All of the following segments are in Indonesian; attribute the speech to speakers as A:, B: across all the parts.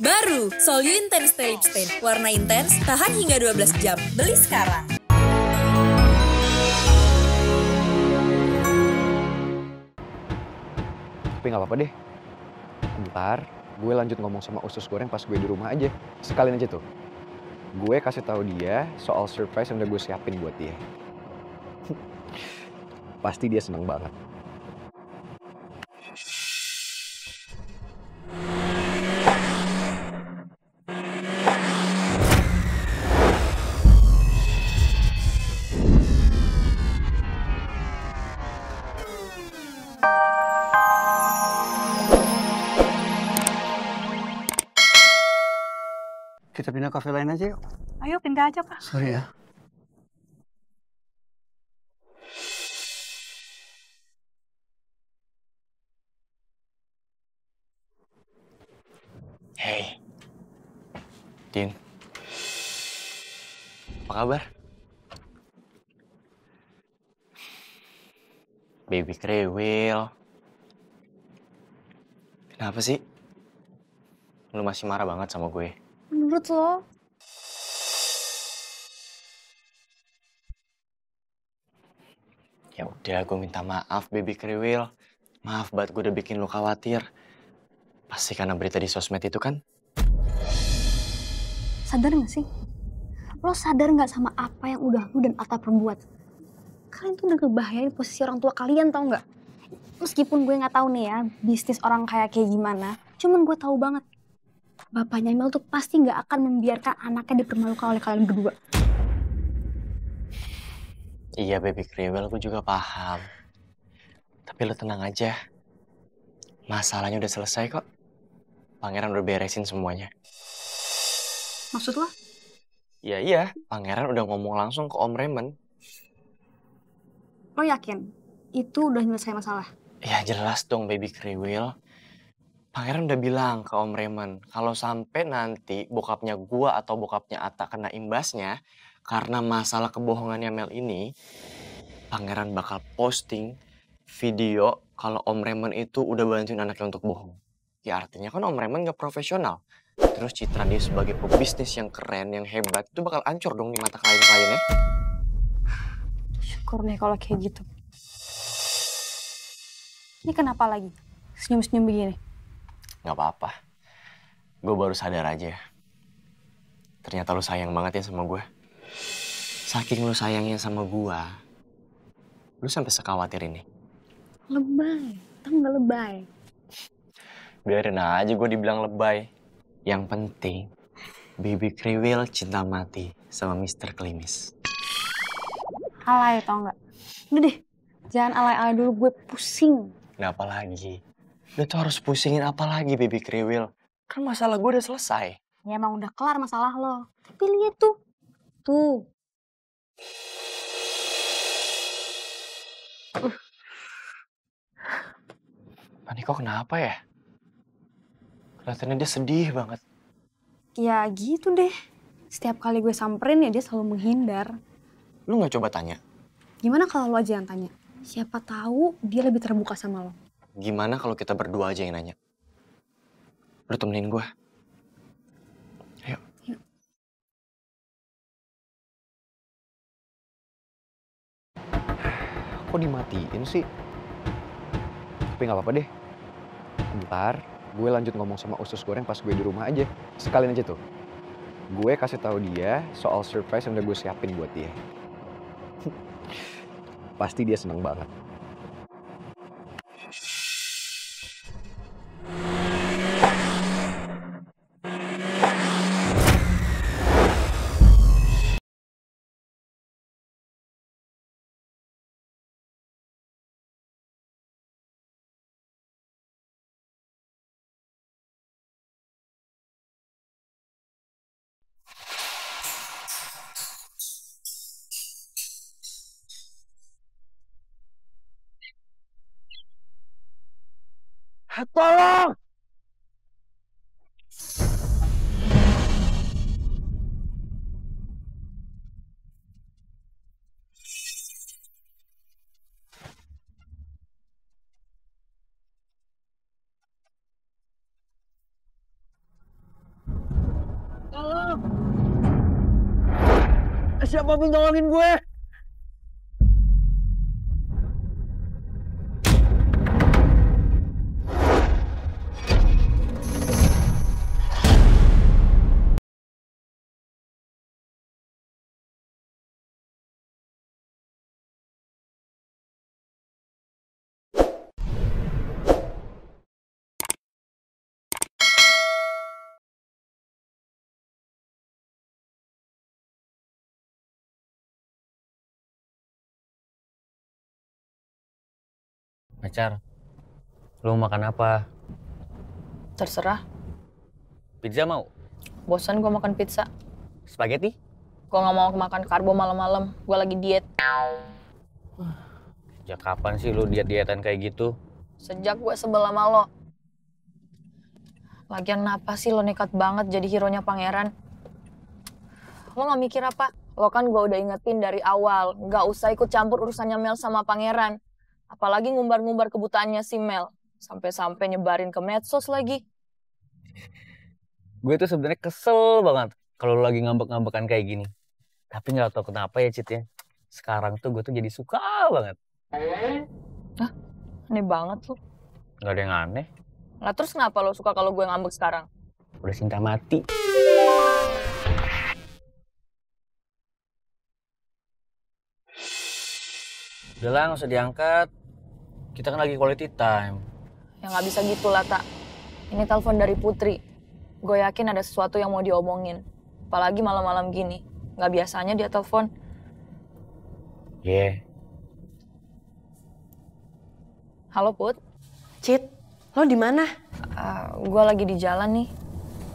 A: Baru, Sol Intense Stay Lip Stain. Warna intens, tahan hingga 12 jam. Beli sekarang.
B: Tapi nggak apa-apa deh. Ntar gue lanjut ngomong sama usus goreng pas gue di rumah aja. Sekalian aja tuh. Gue kasih tahu dia soal surprise yang udah gue siapin buat dia. Pasti dia seneng banget.
C: Kita pindah kafe lain aja yuk.
D: Ayo pindah aja, Pak.
C: Sorry ya.
B: Hey. Din. Apa kabar? Baby krewil. Kenapa sih? Lu masih marah banget sama gue menurut lo? Ya udah, gue minta maaf, baby kriwil. Maaf buat gue udah bikin lo khawatir. Pasti karena berita di sosmed itu kan?
A: Sadar gak sih? Lo sadar gak sama apa yang udah lo dan Atta perbuat? Kalian tuh udah ngebahayain posisi orang tua kalian tau gak? Meskipun gue gak tahu nih ya, bisnis orang kaya kayak gimana. Cuman gue tahu banget, bapaknya Mel tuh pasti nggak akan membiarkan anaknya dipermalukan oleh kalian berdua.
B: Iya, Baby Kriwel, aku juga paham. Tapi lo tenang aja. Masalahnya udah selesai kok. Pangeran udah beresin semuanya. Maksud lo? Iya iya, pangeran udah ngomong langsung ke Om Raymond.
A: Lo yakin? Itu udah nyelesai masalah?
B: Ya jelas dong, Baby Kriwil. Pangeran udah bilang ke Om Raymond, kalau sampai nanti bokapnya gua atau bokapnya Ata kena imbasnya karena masalah kebohongannya Mel ini, Pangeran bakal posting video kalau Om Raymond itu udah bantuin anaknya untuk bohong. Ya artinya kan Om Raymond gak profesional. Terus citra dia sebagai pebisnis yang keren, yang hebat, itu bakal ancur dong di mata klien-kliennya.
A: Syukur nih kalau kayak gitu. Ini kenapa lagi? Senyum-senyum begini
B: nggak apa-apa. Gue baru sadar aja. Ternyata lu sayang banget ya sama gue. Saking lu sayangnya sama gue, lu sampai sekawatir ini. Lebay,
A: tau gak lebay?
B: Biarin aja gue dibilang lebay. Yang penting, Baby Kriwil cinta mati sama Mr. Klimis.
A: Alay tau gak? Udah deh, jangan alay-alay dulu gue pusing.
B: Kenapa lagi? Udah tuh harus pusingin apa lagi, baby kriwil?
A: Kan masalah gue udah selesai. Ya emang udah kelar masalah lo. Tapi liat tuh. Tuh.
B: Uh. kok kenapa ya? Kelihatannya dia sedih banget.
A: Ya gitu deh. Setiap kali gue samperin ya dia selalu menghindar.
B: Lu gak coba tanya?
A: Gimana kalau lo aja yang tanya? Siapa tahu dia lebih terbuka sama
D: lo
B: gimana kalau kita berdua aja yang nanya? Lu temenin gue. Ayo. Kok dimatiin sih? Tapi nggak apa-apa deh. Ntar gue lanjut ngomong sama usus goreng pas gue di rumah aja. Sekalian aja tuh. Gue kasih tahu dia soal surprise yang udah gue siapin buat dia. Pasti dia seneng banget.
D: Tolong!
C: Siapa pun tolongin gue! pacar. Lo makan apa? Terserah. Pizza mau?
D: Bosan gue makan pizza. Spaghetti? Gue nggak mau makan karbo malam-malam. Gue lagi diet.
C: Sejak kapan sih lo diet-dietan kayak gitu?
D: Sejak gue sebelah sama lo. Lagian kenapa sih lo nekat banget jadi hero-nya pangeran? Lo gak mikir apa? Lo kan gue udah ingetin dari awal, gak usah ikut campur urusannya Mel sama pangeran. Apalagi ngumbar-ngumbar kebutaannya si Mel. Sampai-sampai nyebarin ke medsos lagi.
C: Gue tuh sebenarnya kesel banget kalau lagi ngambek-ngambekan kayak gini. Tapi nggak tahu kenapa ya Cit ya. Sekarang tuh gue tuh jadi suka banget.
D: Hah? Aneh banget tuh.
C: Gak ada yang aneh.
D: Nah terus kenapa lo suka kalau gue ngambek sekarang?
C: Udah cinta mati. Udah lah, gak usah diangkat. Kita kan lagi quality time.
D: Ya nggak bisa gitu lah, Tak. Ini telepon dari Putri. Gue yakin ada sesuatu yang mau diomongin. Apalagi malam-malam gini. Nggak biasanya dia telepon. Iya. Yeah. Halo, Put. Cit, lo di mana? Uh, eh, gue lagi di jalan nih.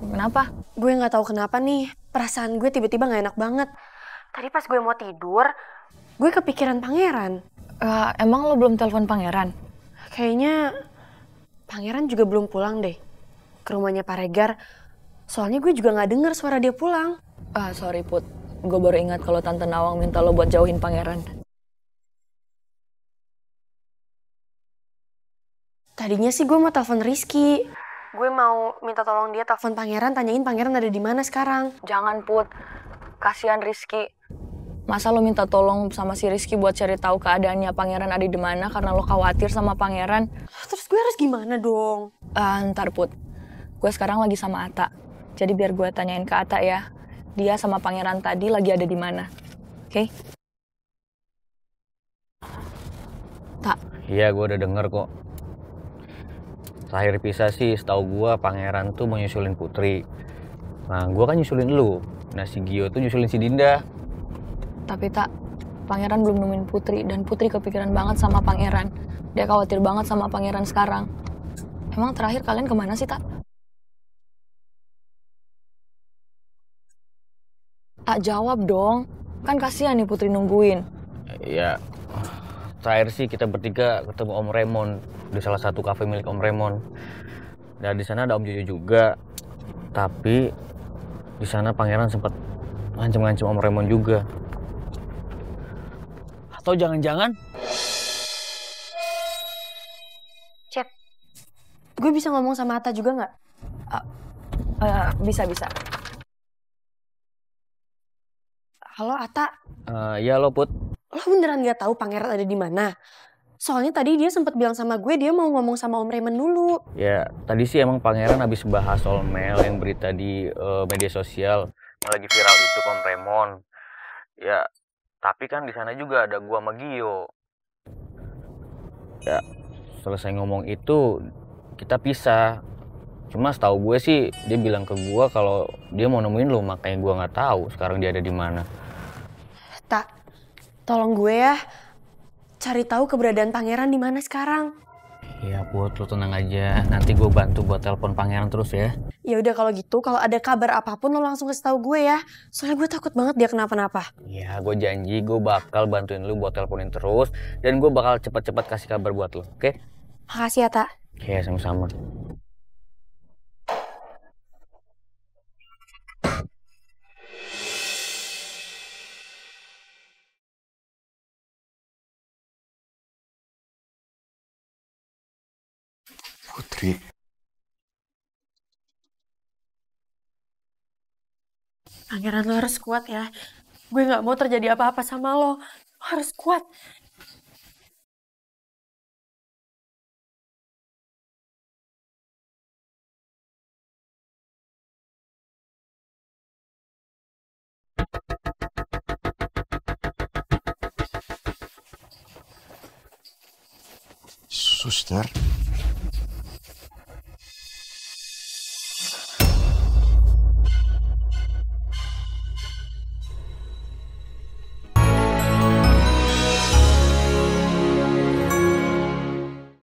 D: Kenapa?
A: Gue nggak tahu kenapa nih. Perasaan gue tiba-tiba nggak enak banget. Tadi pas gue mau tidur, gue kepikiran pangeran. Uh, emang lo belum telepon pangeran? Kayaknya pangeran juga belum pulang deh. Ke rumahnya Pak Regar. Soalnya gue juga nggak dengar suara dia pulang. Ah, uh, sorry Put. Gue baru ingat kalau Tante Nawang minta lo buat jauhin pangeran. Tadinya sih gue mau telepon Rizky. Gue mau minta tolong dia telepon pangeran, tanyain
D: pangeran ada di mana sekarang. Jangan Put, kasihan Rizky. Masa lo minta tolong sama si Rizky buat cari tahu keadaannya pangeran ada di mana karena lo khawatir sama pangeran? Terus gue harus gimana dong? Uh, ntar Put, gue sekarang lagi sama Ata. Jadi biar gue tanyain ke Ata ya, dia sama pangeran tadi lagi ada di mana. Oke? Okay? Tak.
C: Iya, gue udah denger kok. Terakhir pisah sih, setahu gue pangeran tuh mau nyusulin putri. Nah, gue kan nyusulin lu. Nah, si Gio tuh nyusulin si Dinda.
D: Tapi tak, pangeran belum nemuin putri dan putri kepikiran banget sama pangeran. Dia khawatir banget sama pangeran sekarang. Emang terakhir kalian kemana sih, tak? Tak ah, jawab dong. Kan kasihan nih putri nungguin.
C: Ya, Terakhir sih kita bertiga ketemu Om Raymond di salah satu kafe milik Om Raymond. Dan di sana ada Om Jojo juga. Tapi di sana pangeran sempat ngancam-ngancam Om Raymond juga. Atau jangan-jangan...
A: Cep, gue bisa ngomong sama Atta juga nggak? Uh, uh, bisa, bisa. Halo, Atta.
C: Uh, ya, lo, Put.
A: Lo beneran nggak tahu pangeran ada di mana? Soalnya tadi dia sempat bilang sama gue dia mau ngomong sama Om Raymond dulu.
C: Ya, tadi sih emang Pangeran habis bahas soal Mel yang berita di uh, media sosial yang lagi viral itu Om Raymond. Ya, tapi kan di sana juga ada gua sama Gio. Ya, selesai ngomong itu kita pisah. Cuma setahu gue sih dia bilang ke gua kalau dia mau nemuin lo, makanya gua nggak tahu sekarang dia ada di mana.
A: Tak, tolong gue ya cari tahu keberadaan pangeran di mana sekarang.
C: Ya buat lo tenang aja, nanti gue bantu buat telepon pangeran terus ya.
A: Ya udah kalau gitu, kalau ada kabar apapun lo langsung kasih tahu gue ya. Soalnya gue takut banget dia kenapa-napa.
C: Ya, gue janji gue bakal bantuin lo buat teleponin terus dan gue bakal cepat-cepat kasih kabar buat lo, oke? Okay? Makasih ya, Tak. okay, iya, sama-sama.
A: Putri. Pangeran lo harus kuat ya. Gue gak mau terjadi apa-apa sama
D: lo. Lo harus kuat.
B: Suster.